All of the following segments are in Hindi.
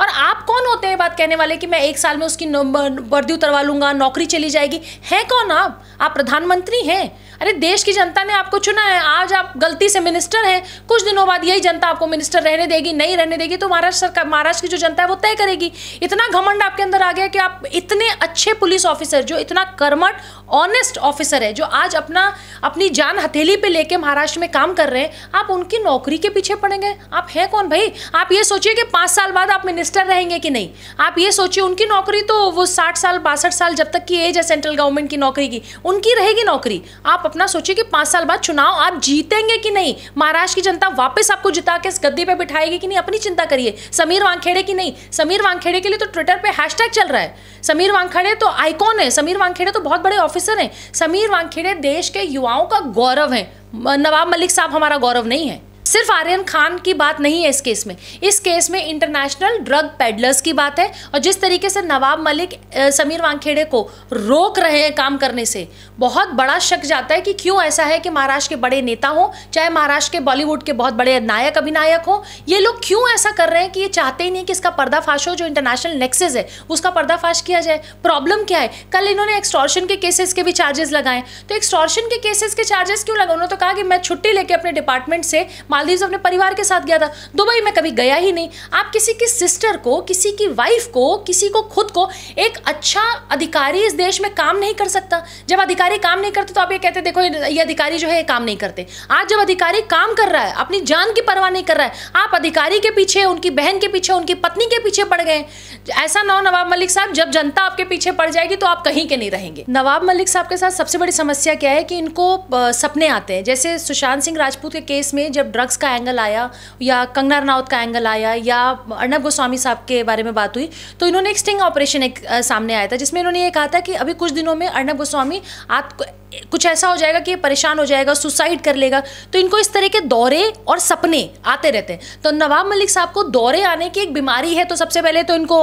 और आप कौन होते हैं बात कहने वाले कि मैं एक साल में उसकी वर्दी उतरवा लूंगा नौकरी चली जाएगी है कौन आप आप प्रधानमंत्री हैं अरे देश की जनता ने आपको चुना है आज आप गलती से मिनिस्टर हैं कुछ दिनों बाद यही जनता आपको मिनिस्टर रहने देगी नहीं रहने देगी तो महाराष्ट्र सरकार महाराष्ट्र की जो जनता है वो तय करेगी इतना घमंड आपके अंदर आ गया कि आप इतने अच्छे पुलिस ऑफिसर जो इतना कर्मठ ऑनेस्ट ऑफिसर है जो आज अपना अपनी जान हथेली पर लेके महाराष्ट्र में काम कर रहे हैं आप उनकी नौकरी के पीछे पड़ेंगे आप हैं कौन भाई आप ये सोचिए कि पाँच साल बाद आप मिनिस्टर रहेंगे कि नहीं आप ये सोचिए उनकी नौकरी तो वो साठ साल बासठ साल जब तक की एज है सेंट्रल गवर्नमेंट की नौकरी की उनकी रहेगी नौकरी आप अपना सोचिए कि पाँच साल बाद चुनाव आप जीतेंगे कि नहीं महाराष्ट्र की जनता वापस आपको जिता के इस गद्दी पर बिठाएगी कि नहीं अपनी चिंता करिए समीर वांगखेड़े की नहीं समीर वांगखेड़े के लिए तो ट्विटर पर हैश चल रहा है समीर वांगखेड़े तो आइकॉन है समीर वांगखेड़े तो बहुत बड़े ऑफिसर हैं समीर वांगखेड़े देश के युवाओं का गौरव है नवाब मलिक साहब हमारा गौरव नहीं है सिर्फ आर्यन खान की बात नहीं है इस केस में इस केस में इंटरनेशनल ड्रग पेडलर्स की बात है और जिस तरीके से नवाब मलिक समीर वांखेड़े को रोक रहे हैं काम करने से बहुत बड़ा शक जाता है कि क्यों ऐसा है कि महाराष्ट्र के बड़े नेता हों चाहे महाराष्ट्र के बॉलीवुड के बहुत बड़े नायक अभिनायक हों ये लोग क्यों ऐसा कर रहे हैं कि ये चाहते ही नहीं कि इसका पर्दाफाश हो जो इंटरनेशनल नेक्सेस है उसका पर्दाफाश किया जाए प्रॉब्लम क्या है कल इन्होंने एक्सटॉर्शन के केसेस के भी चार्जेस लगाए तो एक्सटॉर्शन के केसेस के चार्जेस क्यों लगाए उन्होंने तो कहा कि मैं छुट्टी लेके अपने डिपार्टमेंट से मालदीव अपने परिवार के साथ गया था दुबई में कभी गया ही नहीं आप किसी की सिस्टर को किसी की वाइफ को किसी को खुद को एक अच्छा अधिकारी इस देश में काम नहीं कर सकता जब अधिकारी काम नहीं करते तो आप ये कहते देखो ये अधिकारी जो है काम नहीं करते आज जब अधिकारी काम कर रहा है अपनी जान की परवाह नहीं कर रहा है आप अधिकारी के पीछे उनकी बहन के पीछे उनकी पत्नी के पीछे पड़ गए ऐसा ना नवाब मलिक साहब जब जनता आपके पीछे पड़ जाएगी तो आप कहीं के नहीं रहेंगे नवाब मलिक साहब के साथ सबसे बड़ी समस्या क्या है कि इनको सपने आते हैं जैसे सुशांत सिंह राजपूत के केस में जब ड्रग मार्क्स का एंगल आया या कंगना रनावत का एंगल आया या अर्नब गोस्वामी साहब के बारे में बात हुई तो इन्होंने एक स्टिंग ऑपरेशन एक सामने आया था जिसमें इन्होंने ये कहा था कि अभी कुछ दिनों में अर्नब गोस्वामी आपको कुछ ऐसा हो जाएगा कि ये परेशान हो जाएगा सुसाइड कर लेगा तो इनको इस तरह के दौरे और सपने आते रहते हैं तो नवाब मलिक साहब को दौरे आने की एक बीमारी है तो सबसे पहले तो इनको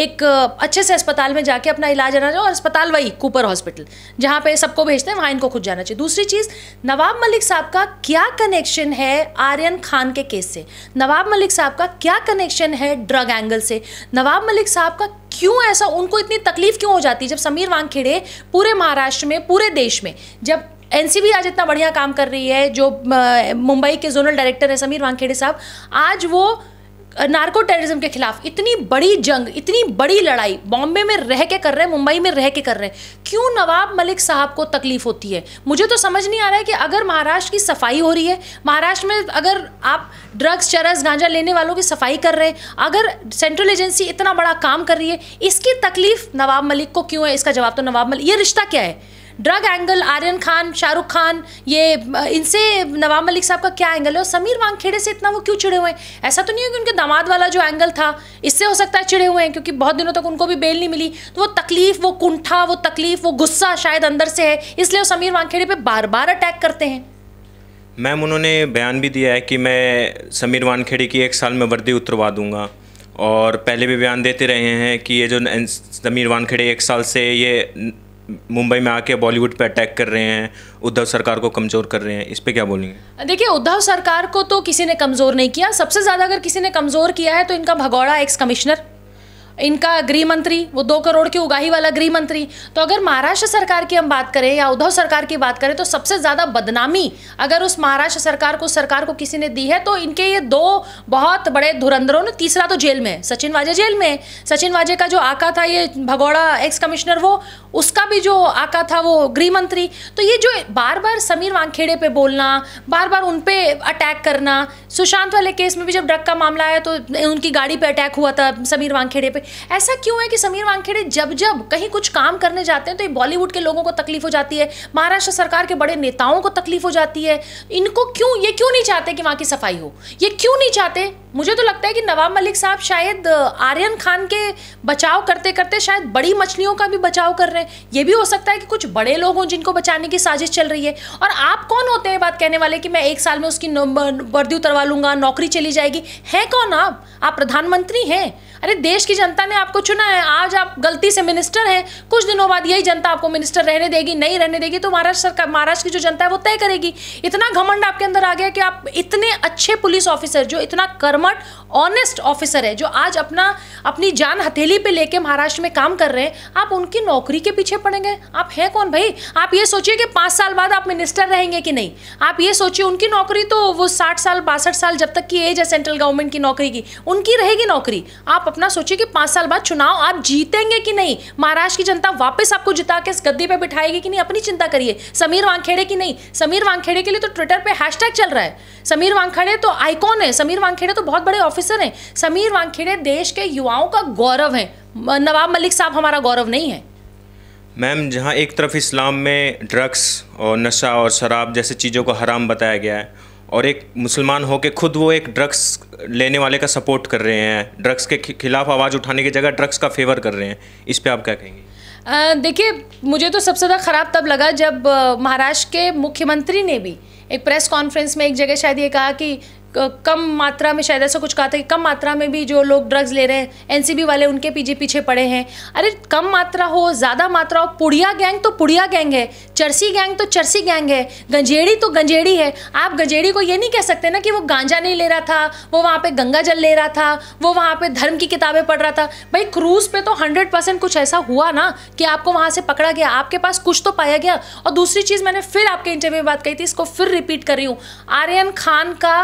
एक अच्छे से अस्पताल में जाके अपना इलाज आना चाहिए और अस्पताल वही कूपर हॉस्पिटल जहाँ पे सबको भेजते हैं वहाँ इनको खुद जाना चाहिए दूसरी चीज़ नवाब मलिक साहब का क्या कनेक्शन है आर्यन खान के केस से नवाब मलिक साहब का क्या कनेक्शन है ड्रग एंगल से नवाब मलिक साहब का क्यों ऐसा उनको इतनी तकलीफ क्यों हो जाती है जब समीर वांगखेड़े पूरे महाराष्ट्र में पूरे देश में जब एन आज इतना बढ़िया काम कर रही है जो मुंबई के जोनल डायरेक्टर है समीर वांगखेड़े साहब आज वो नार्को टेररिज्म के खिलाफ इतनी बड़ी जंग इतनी बड़ी लड़ाई बॉम्बे में रह के कर रहे हैं मुंबई में रह के कर रहे हैं क्यों नवाब मलिक साहब को तकलीफ होती है मुझे तो समझ नहीं आ रहा है कि अगर महाराष्ट्र की सफाई हो रही है महाराष्ट्र में अगर आप ड्रग्स चरस गांजा लेने वालों की सफाई कर रहे हैं अगर सेंट्रल एजेंसी इतना बड़ा काम कर रही है इसकी तकलीफ नवाब मलिक को क्यों है इसका जवाब तो नवाब मलिक ये रिश्ता क्या है ड्रग एंगल आर्यन खान शाहरुख खान ये इनसे नवाब मलिक साहब का क्या एंगल है और समीर वांगखेड़े से इतना वो क्यों चिड़े हुए हैं ऐसा तो नहीं है कि उनके दामाद वाला जो एंगल था इससे हो सकता है चिड़े हुए हैं क्योंकि बहुत दिनों तक उनको भी बेल नहीं मिली तो वो तकलीफ वो कुंठा वो तकलीफ वो गुस्सा शायद अंदर से है इसलिए वो समीर वांगखेड़े पर बार बार अटैक करते हैं मैम उन्होंने बयान भी दिया है कि मैं समीर वानखेड़े की एक साल में वर्दी उतरवा दूंगा और पहले भी बयान देते रहे हैं कि ये जो समीर वानखेड़े एक साल से ये मुंबई में आके बॉलीवुड पे अटैक कर रहे हैं उद्धव सरकार को कमज़ोर कर रहे हैं इस पर क्या बोलेंगे देखिए उद्धव सरकार को तो किसी ने कमज़ोर नहीं किया सबसे ज़्यादा अगर किसी ने कमज़ोर किया है तो इनका भगौड़ा एक्स कमिश्नर इनका गृह मंत्री वो दो करोड़ की उगाही वाला गृह मंत्री तो अगर महाराष्ट्र सरकार की हम बात करें या उद्धव सरकार की बात करें तो सबसे ज़्यादा बदनामी अगर उस महाराष्ट्र सरकार को सरकार को किसी ने दी है तो इनके ये दो बहुत बड़े धुरंधरों ने तीसरा तो जेल में सचिन वाजे जेल में सचिन वाजे का जो आका था ये भगौड़ा एक्स कमिश्नर वो उसका भी जो आका था वो गृह मंत्री तो ये जो बार बार समीर वानखेड़े पे बोलना बार बार उन पर अटैक करना सुशांत वाले केस में भी जब ड्रग का मामला आया तो उनकी गाड़ी पे अटैक हुआ था समीर वानखेड़े पे ऐसा क्यों है कि समीर वानखेड़े जब जब कहीं कुछ काम करने जाते हैं तो ये बॉलीवुड के लोगों को तकलीफ हो जाती है महाराष्ट्र सरकार के बड़े नेताओं को तकलीफ हो जाती है इनको क्यों ये क्यों नहीं चाहते कि वहाँ की सफाई हो ये क्यों नहीं चाहते मुझे तो लगता है कि नवाब मलिक साहब शायद आर्यन खान के बचाव करते करते शायद बड़ी मछलियों का भी बचाव कर रहे हैं ये भी हो सकता है कि कुछ बड़े लोग हों जिनको बचाने की साजिश चल रही है और आप कौन होते हैं बात कहने वाले कि मैं एक साल में उसकी वर्दी उतरवा लूंगा नौकरी चली जाएगी है कौन आप आप प्रधानमंत्री हैं अरे देश की जनता जनता ने आपको चुना है आज आप गलती से मिनिस्टर हैं कुछ दिनों बाद यही जनता आपको मिनिस्टर रहने देगी नहीं रहने देगी तो महाराष्ट्र सरकार महाराष्ट्र की जो जनता है वो तय करेगी इतना घमंड आपके अंदर आ गया कि आप इतने अच्छे पुलिस ऑफिसर जो इतना कर्मठ ऑनेस्ट ऑफिसर है जो आज अपना अपनी जान हथेली पर लेके महाराष्ट्र में काम कर रहे हैं आप उनकी नौकरी के पीछे पड़ेंगे आप हैं कौन भाई आप ये सोचिए कि पाँच साल बाद आप मिनिस्टर रहेंगे कि नहीं आप ये सोचिए उनकी नौकरी तो वो साठ साल बासठ साल जब तक की एज है सेंट्रल गवर्नमेंट की नौकरी की उनकी रहेगी नौकरी आप अपना सोचिए कि पाँच साल बाद चुनाव आप जीतेंगे कि नहीं महाराष्ट्र की जनता वापस आपको जिता के इस गद्दी पर बिठाएगी कि नहीं अपनी चिंता करिए समीर वांगखेड़े की नहीं समीर वांगखेड़े के लिए तो ट्विटर पर हैशटैग चल रहा है समीर वांगखेड़े तो आइकॉन है समीर वांगखेड़े तो बहुत बड़े ऑफिसर हैं समीर वांगखेड़े देश के युवाओं का गौरव है नवाब मलिक साहब हमारा गौरव नहीं है मैम जहाँ एक तरफ इस्लाम में ड्रग्स और नशा और शराब जैसे चीज़ों को हराम बताया गया है और एक मुसलमान हो के खुद वो एक ड्रग्स लेने वाले का सपोर्ट कर रहे हैं ड्रग्स के खिलाफ आवाज़ उठाने की जगह ड्रग्स का फेवर कर रहे हैं इस पर आप क्या कहेंगे देखिए मुझे तो सबसे ज़्यादा ख़राब तब लगा जब महाराष्ट्र के मुख्यमंत्री ने भी एक प्रेस कॉन्फ्रेंस में एक जगह शायद ये कहा कि कम मात्रा में शायद ऐसा कुछ कहा था कि कम मात्रा में भी जो लोग ड्रग्स ले रहे हैं एनसीबी वाले उनके पीछे पीछे पड़े हैं अरे कम मात्रा हो ज़्यादा मात्रा हो पुड़िया गैंग तो पुड़िया गैंग है चरसी गैंग तो चरसी गैंग है गंजेड़ी तो गंजेड़ी है आप गंजेड़ी को ये नहीं कह सकते ना कि वो गांजा नहीं ले रहा था वो वहाँ पर गंगा जल ले रहा था वो वहाँ पर धर्म की किताबें पढ़ रहा था भाई क्रूज़ पर तो हंड्रेड कुछ ऐसा हुआ ना कि आपको वहाँ से पकड़ा गया आपके पास कुछ तो पाया गया और दूसरी चीज़ मैंने फिर आपके इंटरव्यू में बात कही थी इसको फिर रिपीट कर रही हूँ आर्यन खान का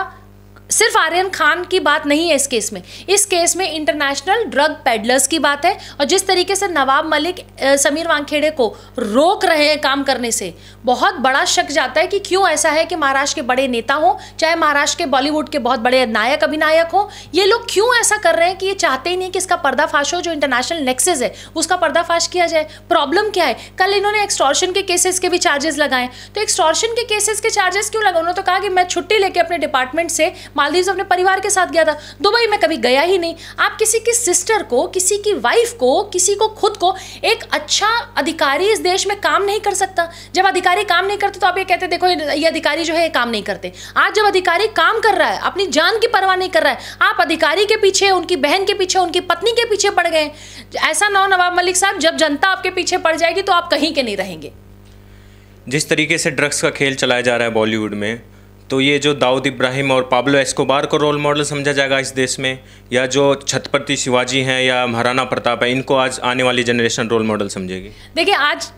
सिर्फ आर्यन खान की बात नहीं है इस केस में इस केस में इंटरनेशनल ड्रग पेडलर्स की बात है और जिस तरीके से नवाब मलिक समीर वांखेड़े को रोक रहे हैं काम करने से बहुत बड़ा शक जाता है कि क्यों ऐसा है कि महाराष्ट्र के बड़े नेता हों चाहे महाराष्ट्र के बॉलीवुड के बहुत बड़े नायक अभिनायक हों ये लोग क्यों ऐसा कर रहे हैं कि ये चाहते ही नहीं कि इसका पर्दाफाश हो जो इंटरनेशनल नेक्सेस है उसका पर्दाफाश किया जाए प्रॉब्लम क्या है कल इन्होंने एक्सटॉर्शन के केसेस के भी चार्जेस लगाए तो एक्सटॉर्शन के केसेस के चार्जेस क्यों लगाए उन्होंने तो कहा कि मैं छुट्टी लेके अपने डिपार्टमेंट से मालदीव अपने परिवार के साथ गया था दुबई में कभी गया ही नहीं आप किसी की सिस्टर को किसी की वाइफ को किसी को खुद को एक अच्छा अधिकारी इस देश में काम नहीं कर सकता जब अधिकारी काम नहीं करते तो आप ये कहते देखो ये अधिकारी जो है काम नहीं करते आज जब अधिकारी काम कर रहा है अपनी जान की परवाह नहीं कर रहा है आप अधिकारी के पीछे उनकी बहन के पीछे उनकी पत्नी के पीछे पड़ गए ऐसा नौ नवाब मलिक साहब जब जनता आपके पीछे पड़ जाएगी तो आप कहीं के नहीं रहेंगे जिस तरीके से ड्रग्स का खेल चलाया जा रहा है बॉलीवुड में तो ये जो दाऊद इब्राहिम और पाब्लो एस्कोबार को रोल मॉडल समझा जाएगा इस देश में या जो छत्रपति शिवाजी हैं या महाराणा प्रताप है इनको आज आने वाली जनरेशन रोल मॉडल समझेगी देखिए आज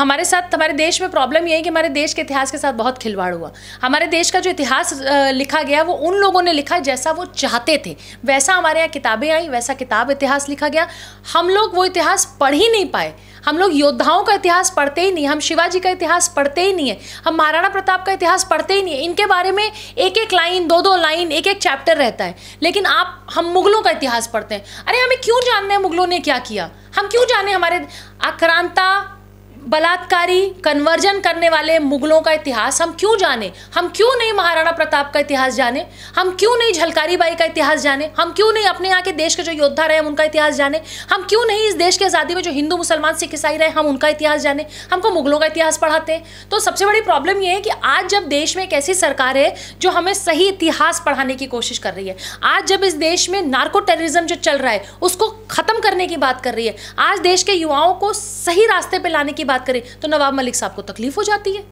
हमारे साथ हमारे देश में प्रॉब्लम यही है कि हमारे देश के इतिहास के साथ बहुत खिलवाड़ हुआ हमारे देश का जो इतिहास लिखा गया वो उन लोगों ने लिखा जैसा वो चाहते थे वैसा हमारे यहाँ किताबें आई वैसा किताब इतिहास लिखा गया हम लोग वो इतिहास पढ़ ही नहीं पाए हम लोग योद्धाओं का इतिहास पढ़ते ही नहीं हम शिवाजी का इतिहास पढ़ते ही नहीं है हम महाराणा प्रताप का इतिहास पढ़ते ही नहीं है इनके बारे में एक एक लाइन दो दो लाइन एक एक चैप्टर रहता है लेकिन आप हम मुगलों का इतिहास पढ़ते हैं अरे हमें क्यों जानना है मुगलों ने क्या किया हम क्यों जाने हमारे आक्रांता बलात्कारी कन्वर्जन करने वाले मुगलों का इतिहास हम क्यों जाने हम क्यों नहीं महाराणा प्रताप का इतिहास जाने हम क्यों नहीं झलकारी बाई का इतिहास जाने हम क्यों नहीं अपने यहाँ के देश के जो योद्धा रहे हम उनका इतिहास जाने हम क्यों नहीं इस देश की आज़ादी में जो हिंदू मुसलमान सिख ईसाई रहे हम उनका इतिहास जाने हमको मुगलों का इतिहास पढ़ाते हैं तो सबसे बड़ी प्रॉब्लम ये है कि आज जब देश में एक ऐसी सरकार है जो हमें सही इतिहास पढ़ाने की कोशिश कर रही है आज जब इस देश में नार्को टेररिज्म जो चल रहा है उसको ख़त्म करने की बात कर रही है आज देश के युवाओं को सही रास्ते पर लाने की बात बात करें तो नवाब मलिक साहब को तकलीफ हो जाती है